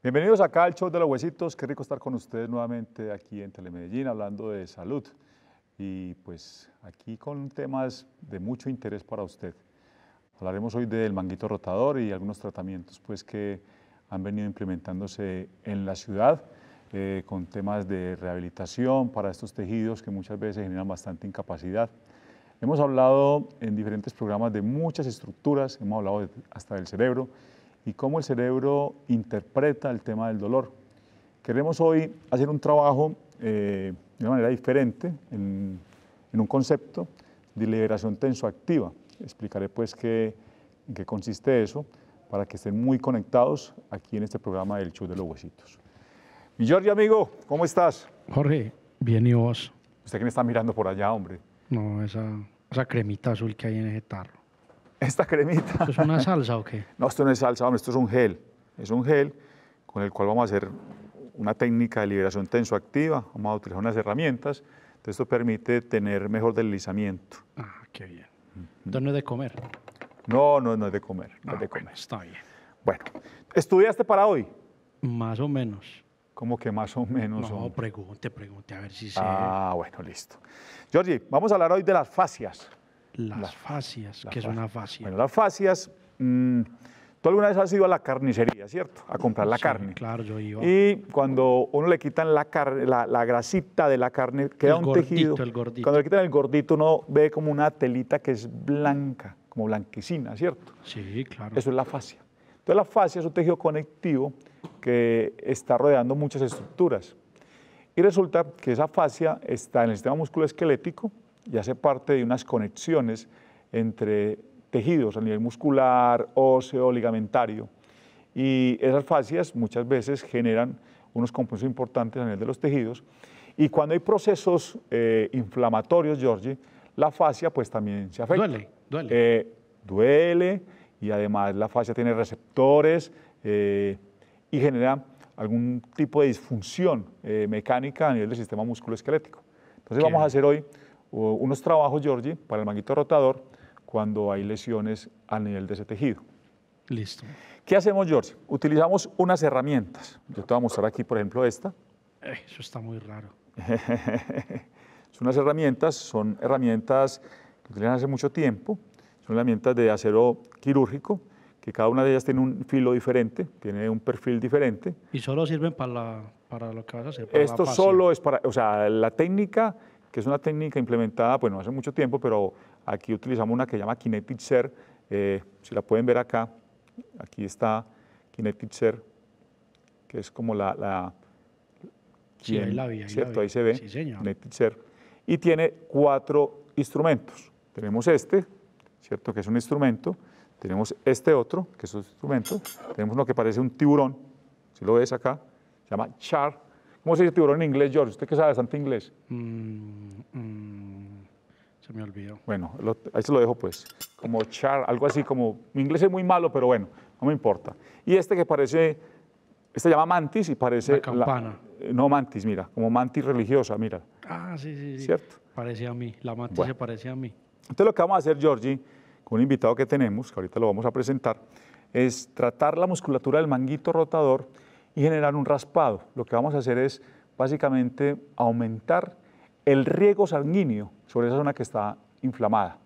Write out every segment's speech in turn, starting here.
Bienvenidos acá al show de los huesitos. Qué rico estar con ustedes nuevamente aquí en Telemedellín hablando de salud. Y pues aquí con temas de mucho interés para usted. Hablaremos hoy del manguito rotador y algunos tratamientos pues que han venido implementándose en la ciudad eh, con temas de rehabilitación para estos tejidos que muchas veces generan bastante incapacidad. Hemos hablado en diferentes programas de muchas estructuras, hemos hablado hasta del cerebro, y cómo el cerebro interpreta el tema del dolor. Queremos hoy hacer un trabajo eh, de una manera diferente en, un concepto de liberación tensoactiva. Explicaré pues qué, qué consiste eso para que estén muy conectados aquí en este programa del Show de los Huesitos. Mi Jorge, amigo, ¿cómo estás? Jorge, bien, ¿y vos? ¿Usted quién está mirando por allá, hombre? No, esa, esa cremita azul que hay en ese tarro esta cremita. ¿Esto es una salsa o qué? No, esto no es salsa, hombre, esto es un gel. Es un gel con el cual vamos a hacer una técnica de liberación tensoactiva, vamos a utilizar unas herramientas. Entonces, esto permite tener mejor deslizamiento. Ah, qué bien. Entonces, no es de comer. No, no, no es de comer. No de ah, comer. está bien. Bueno, ¿estudiaste para hoy? Más o menos. ¿Cómo que más o menos? No, pregunte, pregunte, a ver si se... Ah, bueno, listo. Jorge, vamos a hablar hoy de las fascias. Las, fascias, que es una fascia? Bueno, las fascias, todo mm, tú alguna vez has ido a la carnicería, ¿cierto? A comprar la carne. Claro, yo iba. Y cuando uno le quitan la, carne, la, grasita de la carne, queda un tejido. El gordito. Cuando le quitan el gordito, uno ve como una telita que es blanca, como blanquecina, ¿cierto? Sí, claro. Eso es la fascia. Entonces, la fascia es un tejido conectivo que está rodeando muchas estructuras. Y resulta que esa fascia está en el sistema musculoesquelético, y hace parte de unas conexiones entre tejidos a nivel muscular, óseo, ligamentario. Y esas fascias muchas veces generan unos compuestos importantes a nivel de los tejidos. Y cuando hay procesos eh, inflamatorios, Jorge, la fascia pues también se afecta. Duele, duele. Eh, duele y además la fascia tiene receptores eh, y genera algún tipo de disfunción mecánica a nivel del sistema musculoesquelético. Entonces vamos a hacer hoy unos trabajos, Georgie, para el manguito rotador cuando hay lesiones a nivel de ese tejido. Listo. ¿Qué hacemos, George? Utilizamos unas herramientas. Yo te voy a mostrar aquí, por ejemplo, esta. Eso está muy raro. son unas herramientas, son herramientas que utilizan hace mucho tiempo. Son herramientas de acero quirúrgico, que cada una de ellas tiene un filo diferente, tiene un perfil diferente. ¿Y solo sirven para, para lo que vas a hacer? Esto solo es para, o sea, la técnica que es una técnica implementada, pues no hace mucho tiempo, pero aquí utilizamos una que se llama Kinetic Ser, eh, si la pueden ver acá, aquí está Kinetic Ser, que es como la... la ahí Ahí se ve, Kinetic Ser, y tiene cuatro instrumentos. Tenemos este, ¿cierto? Que es un instrumento, tenemos este otro, que es un instrumento, tenemos lo que parece un tiburón, si lo ves acá, se llama char, ¿Cómo se dice tiburón en inglés, George? Usted qué sabe bastante inglés. Mm, mm, se me olvidó. Bueno, ahí se lo dejo pues. Como char, algo así como... Mi inglés es muy malo, pero bueno, no me importa. Y este que parece... Este se llama mantis y parece... La campana. no mantis, mira, como mantis religiosa, mira. Ah, sí, sí, sí. ¿Cierto? Parece a mí, la mantis se parece a mí. Entonces lo que vamos a hacer, Georgie, con un invitado que tenemos, que ahorita lo vamos a presentar, es tratar la musculatura del manguito rotador generar un raspado. Lo que vamos a hacer es básicamente aumentar el riego sanguíneo sobre esa zona que está inflamada.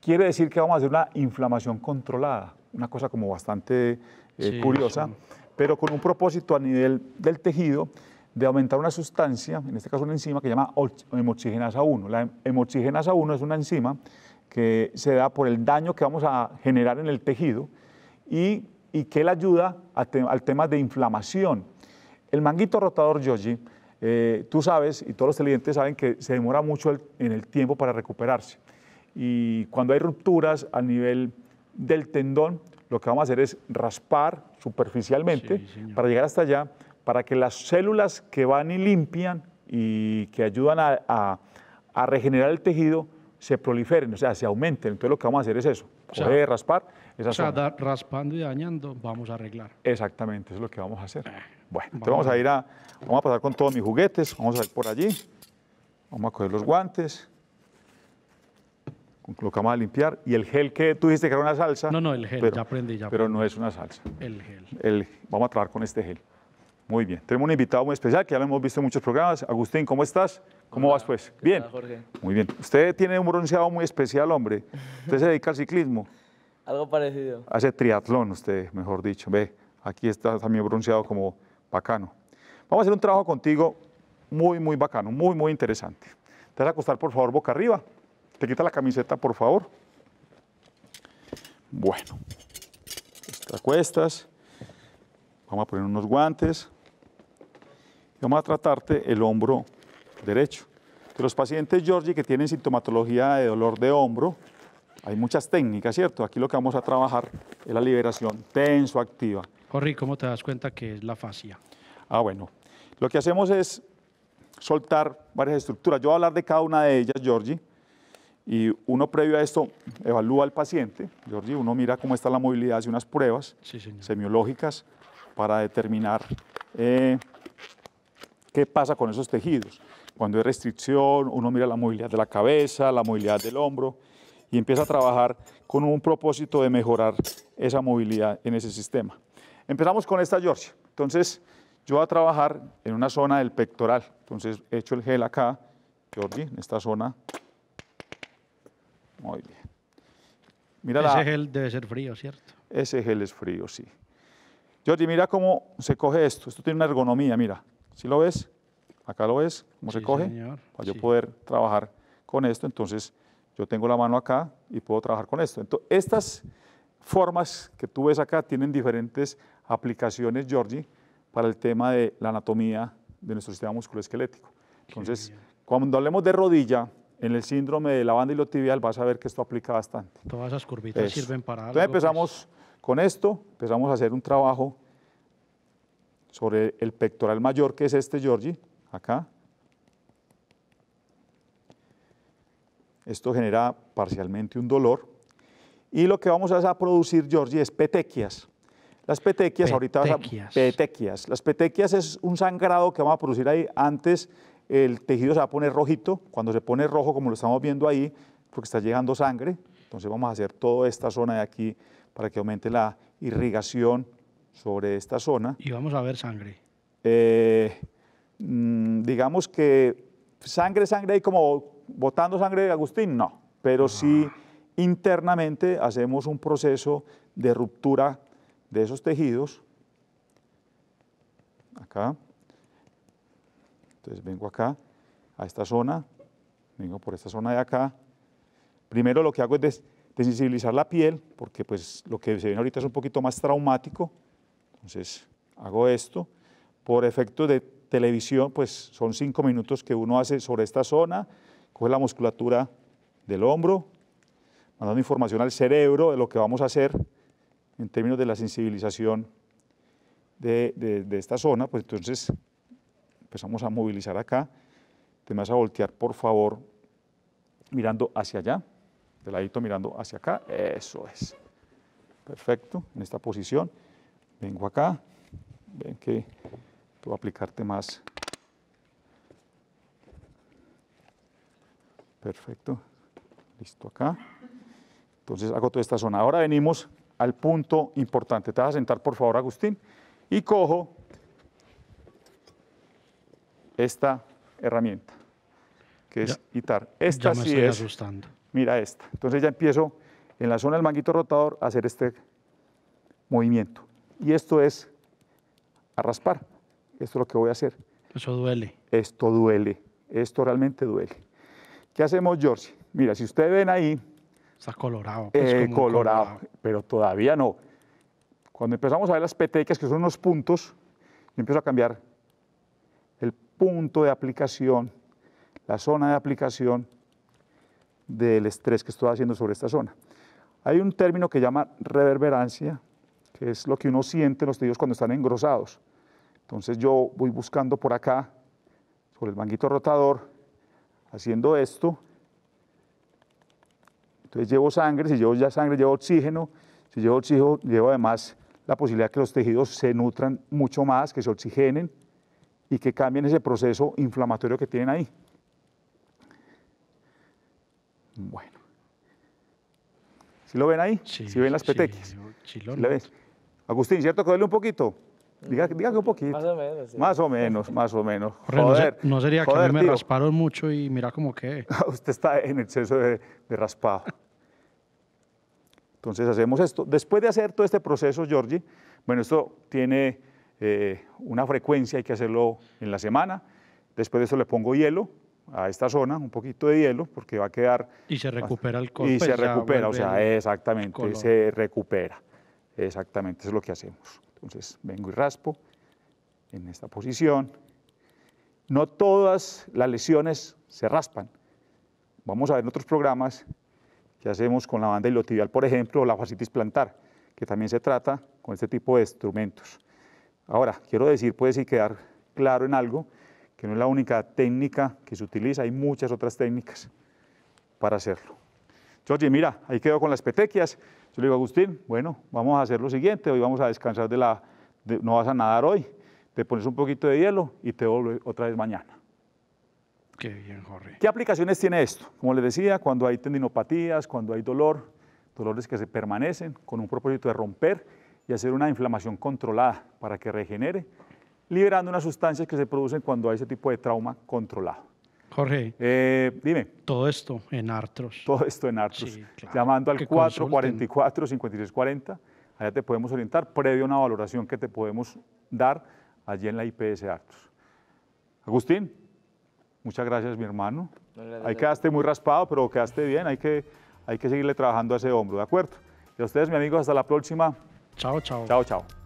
Quiere decir que vamos a hacer una inflamación controlada, una cosa como bastante eh, curiosa, pero con un propósito a nivel del tejido de aumentar una sustancia, en este caso una enzima que se llama hemoxigenasa 1. La hemoxigenasa 1 es una enzima que se da por el daño que vamos a generar en el tejido y y que él ayuda al tema de inflamación. El manguito rotador Yoji, eh, tú sabes y todos los televidentes saben que se demora mucho en el tiempo para recuperarse. Y cuando hay rupturas a nivel del tendón, lo que vamos a hacer es raspar superficialmente para llegar hasta allá, para que las células que van y limpian y que ayudan a regenerar el tejido se proliferen, o sea, se aumenten. Entonces lo que vamos a hacer es eso, coger, o raspar esa o sea, raspando y dañando vamos a arreglar. Exactamente, eso es lo que vamos a hacer. Eh, bueno, vamos entonces vamos a ir a, vamos a pasar con todos mis juguetes, vamos a ir por allí, vamos a coger los guantes, lo que vamos a limpiar, y el gel que tú dijiste que era una salsa. No, no, el gel, ya aprendí, ya Pero no es una salsa. El gel. El, vamos a trabajar con este gel. Muy bien. Tenemos un invitado muy especial que ya lo hemos visto en muchos programas. Agustín, ¿cómo estás? ¿Cómo vas, pues? Bien. Jorge? Muy bien. Usted tiene un bronceado muy especial, hombre. Usted se dedica al ciclismo. Algo parecido. Hace triatlón, usted, mejor dicho. Ve, aquí está también bronceado como bacano. Vamos a hacer un trabajo contigo muy, muy bacano, muy, muy interesante. Te vas a acostar, por favor, boca arriba. Te quita la camiseta, por favor. Bueno, te acuestas. Vamos a poner unos guantes vamos a tratarte el hombro derecho. De los pacientes, Georgie, que tienen sintomatología de dolor de hombro, hay muchas técnicas, ¿cierto? Aquí lo que vamos a trabajar es la liberación tenso-activa. ¿cómo te das cuenta que es la fascia? Ah, bueno. Lo que hacemos es soltar varias estructuras. Yo voy a hablar de cada una de ellas, Georgie. Y uno previo a esto evalúa al paciente, Georgie, uno mira cómo está la movilidad, hace unas pruebas semiológicas para determinar eh, ¿Qué pasa con esos tejidos? Cuando hay restricción, uno mira la movilidad de la cabeza, la movilidad del hombro y empieza a trabajar con un propósito de mejorar esa movilidad en ese sistema. Empezamos con esta George. Entonces, yo voy a trabajar en una zona del pectoral. Entonces, echo el gel acá, Georgie, en esta zona. Muy bien. ese gel debe ser frío, ¿cierto? Ese gel es frío, sí. Georgie, mira cómo se coge esto. Esto tiene una ergonomía, mira. ¿Sí lo ves? Acá lo ves, cómo se coge, para yo poder trabajar con esto. Entonces, yo tengo la mano acá y puedo trabajar con esto. Entonces, estas formas que tú ves acá tienen diferentes aplicaciones, Georgie, para el tema de la anatomía de nuestro sistema musculoesquelético. Entonces, cuando hablemos de rodilla, en el síndrome de la banda tibial vas a ver que esto aplica bastante. Todas esas curvitas sirven para Entonces algo. Pues. empezamos con esto, empezamos a hacer un trabajo sobre el pectoral mayor, que es este, Georgie acá. Esto genera parcialmente un dolor. Y lo que vamos a, producir, Georgie es petequias. Las petequias, ahorita petequias. Las petequias es un sangrado que vamos a producir ahí. Antes el tejido se va a poner rojito. Cuando se pone rojo, como lo estamos viendo ahí, porque está llegando sangre. Entonces vamos a hacer toda esta zona de aquí para que aumente la irrigación sobre esta zona. Y vamos a ver sangre. Eh, mm, digamos que sangre, sangre, y como botando sangre de Agustín, no, pero ah. si internamente hacemos un proceso de ruptura de esos tejidos. Acá. Entonces vengo acá, a esta zona, vengo por esta zona de acá. Primero lo que hago es des desensibilizar la piel, porque pues lo que se viene ahorita es un poquito más traumático. Entonces, hago esto. Por efecto de televisión, pues son cinco minutos que uno hace sobre esta zona, coge la musculatura del hombro, mandando información al cerebro de lo que vamos a hacer en términos de la sensibilización de, esta zona, pues entonces empezamos a movilizar acá, te vas a voltear por favor mirando hacia allá, del ladito mirando hacia acá, eso es, perfecto, en esta posición, vengo acá, ven que puedo aplicarte más. Perfecto, listo acá. Entonces hago toda esta zona. Ahora venimos al punto importante. Te vas a sentar, por favor, Agustín. Y cojo esta herramienta, que es ITAR. Esta ya me estoy Asustando. Mira esta. Entonces ya empiezo en la zona del manguito rotador a hacer este movimiento. Y esto es a raspar. Esto es lo que voy a hacer. Eso duele. Esto duele. Esto realmente duele. ¿Qué hacemos, George? Mira, si ustedes ven ahí... Está pues, eh, colorado. colorado, pero todavía no. Cuando empezamos a ver las petecas, que son unos puntos, yo empiezo a cambiar el punto de aplicación, la zona de aplicación del estrés que estoy haciendo sobre esta zona. Hay un término que llama reverberancia, que es lo que uno siente en los tejidos cuando están engrosados. Entonces yo voy buscando por acá, sobre el manguito rotador, haciendo esto. Entonces llevo sangre, si llevo ya sangre, llevo oxígeno. Si llevo oxígeno, llevo además la posibilidad que los tejidos se nutran mucho más, que se oxigenen y que cambien ese proceso inflamatorio que tienen ahí. Bueno. ¿Sí lo ven ahí? si sí, ¿Sí ven las petequias? Sí, ¿Sí lo ven? Agustín, ¿cierto que duele un poquito? Diga, mm, un poquito. Más o menos. Más o menos, más o menos. no, sería que me rasparon mucho y mira como que... Ah, usted está en exceso de, raspado. Entonces hacemos esto. Después de hacer todo este proceso, Georgie, bueno, esto tiene eh, una frecuencia, hay que hacerlo en la semana. Después de eso le pongo hielo a esta zona, un poquito de hielo, porque va a quedar... Y se recupera el color. Y se pues recupera, o sea, exactamente, se recupera. Exactamente, es lo que hacemos. Entonces vengo y raspo en esta posición. No todas las lesiones se raspan. Vamos a ver en otros programas que hacemos con la banda ilotibial, por ejemplo, o la fascitis plantar, que también se trata con este tipo de instrumentos. Ahora, quiero decir, puede sí quedar claro en algo, que no es la única técnica que se utiliza, hay muchas otras técnicas para hacerlo. Jorge, mira, ahí quedo con las petequias. Yo le digo, Agustín, bueno, vamos a hacer lo siguiente, hoy vamos a descansar de la, no vas a nadar hoy, te pones un poquito de hielo y te vuelves otra vez mañana. Qué bien, Jorge. ¿Qué aplicaciones tiene esto? Como les decía, cuando hay tendinopatías, cuando hay dolor, dolores que se permanecen con un propósito de romper y hacer una inflamación controlada para que regenere, liberando unas sustancias que se producen cuando hay ese tipo de trauma controlado. Jorge. Eh, dime. Todo esto en Artros. Todo esto en Artros. Llamando al 444 5640 Allá te podemos orientar previo a una valoración que te podemos dar allí en la IPS Artros. Agustín, muchas gracias, mi hermano. Ahí quedaste muy raspado, pero quedaste bien. Hay que, hay que seguirle trabajando a ese hombro, ¿de acuerdo? Y a ustedes, mi amigo, hasta la próxima. Chao, chao. Chao, chao.